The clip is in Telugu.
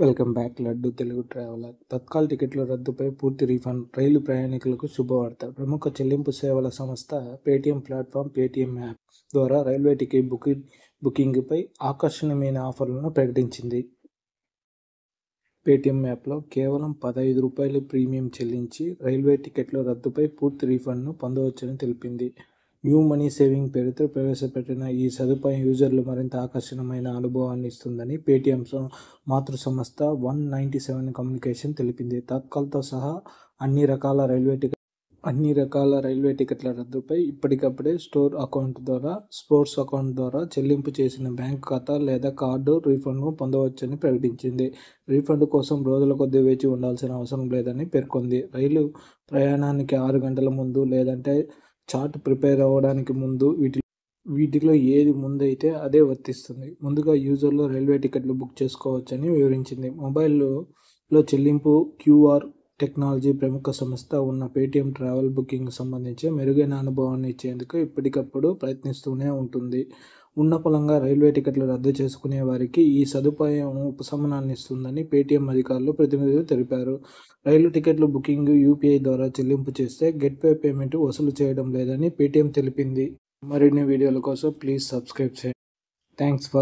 welcome back Laddu Telugu traveller Tatkal టికెట్ల రద్దుపై పూర్తి రీఫండ్ రైలు ప్రయాణికులకు శుభవార్త ప్రముఖ చెల్లింపు సేవల సంస్థ పేటీఎం ప్లాట్ఫామ్ పేటీఎం యాప్ ద్వారా రైల్వే టికెట్ బుకింగ్ బుకింగ్పై ఆకర్షణీయమైన ఆఫర్లను ప్రకటించింది పేటీఎం యాప్లో కేవలం పదహైదు రూపాయల ప్రీమియం చెల్లించి రైల్వే టికెట్ల రద్దుపై పూర్తి రీఫండ్ను పొందవచ్చని తెలిపింది న్యూ మనీ సేవింగ్ పేరుతో ప్రవేశపెట్టిన ఈ సదుపాయం యూజర్లు మరింత ఆకర్షణమైన అనుభవాన్ని ఇస్తుందని పేటీఎం మాతృ సంస్థ వన్ నైంటీ సెవెన్ కమ్యూనికేషన్ తెలిపింది తత్కాల్తో సహా అన్ని రకాల రైల్వే టికెట్ అన్ని రకాల రైల్వే టికెట్ల రద్దుపై ఇప్పటికప్పుడే స్టోర్ అకౌంట్ ద్వారా స్పోర్ట్స్ అకౌంట్ ద్వారా చెల్లింపు చేసిన బ్యాంక్ ఖాతా లేదా కార్డు రీఫండ్ను పొందవచ్చని ప్రకటించింది రీఫండ్ కోసం రోజుల కొద్దీ వేచి ఉండాల్సిన అవసరం లేదని పేర్కొంది రైలు ప్రయాణానికి ఆరు గంటల ముందు లేదంటే చార్ట్ ప్రిపేర్ అవ్వడానికి ముందు వీటి వీటిలో ఏది ముందైతే అదే వర్తిస్తుంది ముందుగా యూజర్లో రైల్వే టికెట్లు బుక్ చేసుకోవచ్చని వివరించింది మొబైల్లో చెల్లింపు క్యూఆర్ టెక్నాలజీ ప్రముఖ సంస్థ ఉన్న పేటీఎం ట్రావెల్ బుకింగ్ సంబంధించి మెరుగైన అనుభవాన్ని ఇచ్చేందుకు ఇప్పటికప్పుడు ప్రయత్నిస్తూనే ఉంటుంది ఉన్న పొలంగా రైల్వే టికెట్లు రద్దు చేసుకునే వారికి ఈ సదుపాయం ఉపశమనాన్ని ఇస్తుందని పేటీఎం అధికారులు ప్రతినిధులు తెలిపారు రైలు టికెట్లు బుకింగ్ యూపీఐ ద్వారా చెల్లింపు చేస్తే గెట్ పే పేమెంట్ వసూలు చేయడం లేదని పేటీఎం తెలిపింది మరిన్ని వీడియోల కోసం ప్లీజ్ సబ్స్క్రైబ్ చేయండి థ్యాంక్స్ ఫర్